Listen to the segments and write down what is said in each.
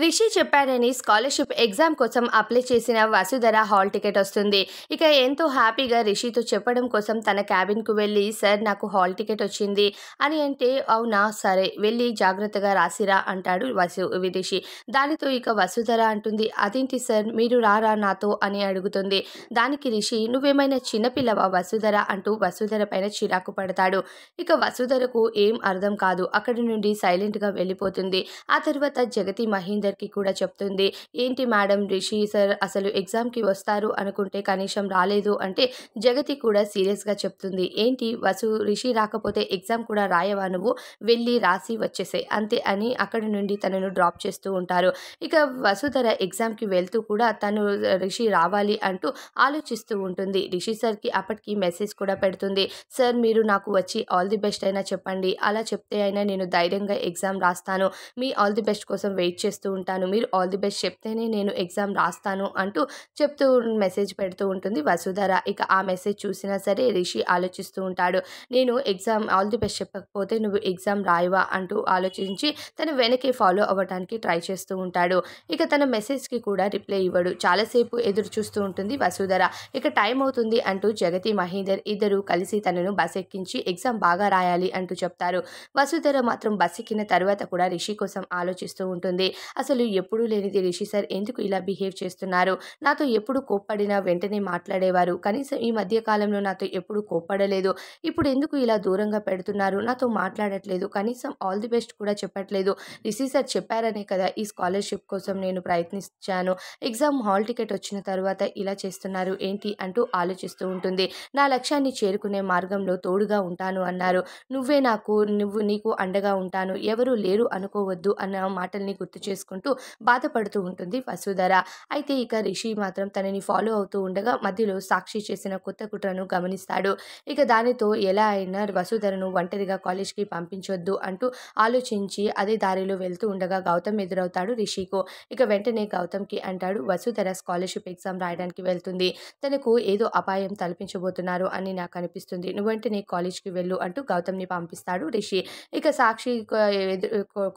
రిషి చెప్పాడని scholarship exam కోసం apply చేసిన వసుధర హాల్ టికెట్ వస్తుంది ఇక ఎంతో హ్యాపీగా రిషితో చెప్పడం కోసం తన క్యాబిన్కు వెళ్ళి సార్ నాకు హాల్ టికెట్ వచ్చింది అని అంటే అవునా సరే వెళ్ళి జాగ్రత్తగా రాసిరా అంటాడు వసు రిషి దానితో ఇక వసుధర అంటుంది అదేంటి సార్ మీరు రారా నాతో అని అడుగుతుంది దానికి రిషి నువ్వేమైనా చిన్నపిల్లవా వసుధర అంటూ వసుధర పైన చిరాకు పడతాడు ఇక వసుధరకు ఏం అర్థం కాదు అక్కడి నుండి సైలెంట్గా వెళ్ళిపోతుంది ఆ తర్వాత జగతి మహేంద్ర అందరికీ కూడా చెప్తుంది ఏంటి మేడం రిషి సార్ అసలు ఎగ్జామ్కి వస్తారు అనుకుంటే కనీసం రాలేదు అంటే జగతి కూడా సీరియస్గా చెప్తుంది ఏంటి వసు రిషి రాకపోతే ఎగ్జామ్ కూడా రాయవా నువ్వు వెళ్ళి రాసి వచ్చేసాయి అంతే అని అక్కడి నుండి తనను డ్రాప్ చేస్తూ ఉంటారు ఇక వసుధర ఎగ్జామ్కి వెళ్తూ కూడా తను రిషి రావాలి అంటూ ఆలోచిస్తూ ఉంటుంది రిషి సార్కి అప్పటికి మెసేజ్ కూడా పెడుతుంది సార్ మీరు నాకు వచ్చి ఆల్ ది బెస్ట్ అయినా చెప్పండి అలా చెప్తే అయినా నేను ధైర్యంగా ఎగ్జామ్ రాస్తాను మీ ఆల్ ది బెస్ట్ కోసం వెయిట్ చేస్తూ ఉంటాను మీరు ఆల్ ది బెస్ట్ చెప్తేనే నేను ఎగ్జామ్ రాస్తాను అంటూ చెప్తూ మెసేజ్ పెడుతూ ఉంటుంది వసుధర ఇక ఆ మెసేజ్ చూసినా సరే రిషి ఆలోచిస్తూ ఉంటాడు నేను ఎగ్జామ్ ఆల్ ది బెస్ట్ చెప్పకపోతే నువ్వు ఎగ్జామ్ రాయవా అంటూ ఆలోచించి తను వెనక్కి ఫాలో అవ్వడానికి ట్రై చేస్తూ ఉంటాడు ఇక తన మెసేజ్కి కూడా రిప్లై ఇవ్వడు చాలాసేపు ఎదురు చూస్తూ ఉంటుంది వసుధర ఇక టైం అవుతుంది అంటూ జగతి మహేందర్ ఇద్దరు కలిసి తనను బస్ ఎక్కించి ఎగ్జామ్ బాగా రాయాలి అంటూ చెప్తారు వసుధర మాత్రం బస్ ఎక్కిన తర్వాత కూడా రిషి కోసం ఆలోచిస్తూ ఉంటుంది అసలు ఎప్పుడూ లేనిది రిషి సార్ ఎందుకు ఇలా బిహేవ్ చేస్తున్నారు నాతో ఎప్పుడు కోప్పడినా వెంటనే మాట్లాడేవారు కనీసం ఈ మధ్య కాలంలో నాతో ఎప్పుడు కోప్పడలేదు ఇప్పుడు ఎందుకు ఇలా దూరంగా పెడుతున్నారు నాతో మాట్లాడట్లేదు కనీసం ఆల్ ది బెస్ట్ కూడా చెప్పట్లేదు రిషి సార్ చెప్పారనే కదా ఈ స్కాలర్షిప్ కోసం నేను ప్రయత్నించాను ఎగ్జామ్ హాల్ టికెట్ వచ్చిన తర్వాత ఇలా చేస్తున్నారు ఏంటి అంటూ ఆలోచిస్తూ ఉంటుంది నా లక్ష్యాన్ని చేరుకునే మార్గంలో తోడుగా ఉంటాను అన్నారు నువ్వే నాకు నువ్వు నీకు అండగా ఉంటాను ఎవరు లేరు అనుకోవద్దు అన్న మాటల్ని గుర్తు చేసుకు చేసుకుంటూ బాధపడుతూ ఉంటుంది వసుధర అయితే ఇక రిషి మాత్రం తనని ఫాలో అవుతూ ఉండగా మధ్యలో సాక్షి చేసిన కొత్త కుట్రను గమనిస్తాడు ఇక దానితో ఎలా అయినా వసుధరను ఒంటరిగా కాలేజ్కి పంపించొద్దు అంటూ ఆలోచించి అదే దారిలో వెళ్తూ ఉండగా గౌతమ్ ఎదురవుతాడు రిషికు ఇక వెంటనే గౌతమ్కి అంటాడు వసుధర స్కాలర్షిప్ ఎగ్జామ్ రాయడానికి వెళ్తుంది తనకు ఏదో అపాయం తలపించబోతున్నారు అని నాకు అనిపిస్తుంది నువ్వు వెంటనే కాలేజ్కి వెళ్ళు అంటూ గౌతమ్ని పంపిస్తాడు రిషి ఇక సాక్షి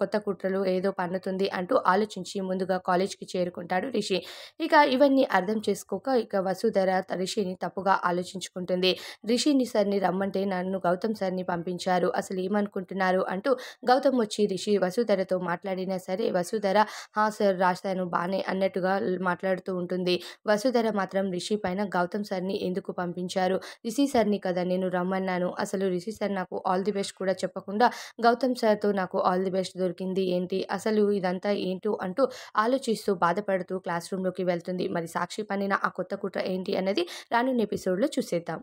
కొత్త కుట్రలు ఏదో పన్నుతుంది అంటూ ఆలోచించి ముందుగా కాలేజ్కి చేరుకుంటాడు రిషి ఇక ఇవన్నీ అర్థం చేసుకోక ఇక వసుధర రిషిని తప్పుగా ఆలోచించుకుంటుంది రిషిని సార్ని రమ్మంటే నన్ను గౌతమ్ సార్ని పంపించారు అసలు ఏమనుకుంటున్నారు అంటూ గౌతమ్ వచ్చి రిషి వసుధరతో మాట్లాడినా సరే వసుధర హా సార్ రాశాను బానే అన్నట్టుగా మాట్లాడుతూ ఉంటుంది వసుధర మాత్రం రిషి పైన గౌతమ్ సార్ని ఎందుకు పంపించారు రిషి సార్ని కదా నేను రమ్మన్నాను అసలు రిషి సార్ నాకు ఆల్ ది బెస్ట్ కూడా చెప్పకుండా గౌతమ్ సార్తో నాకు ఆల్ ది బెస్ట్ దొరికింది ఏంటి అసలు ఇదంతా ఏం ఏంటో అంటూ ఆలోచిస్తూ బాధపడుతూ క్లాస్ రూమ్లోకి వెళ్తుంది మరి సాక్షి పనిన ఆ కొత్త కుట్ర ఏంటి అన్నది రానున్న ఎపిసోడ్లో చూసేద్దాం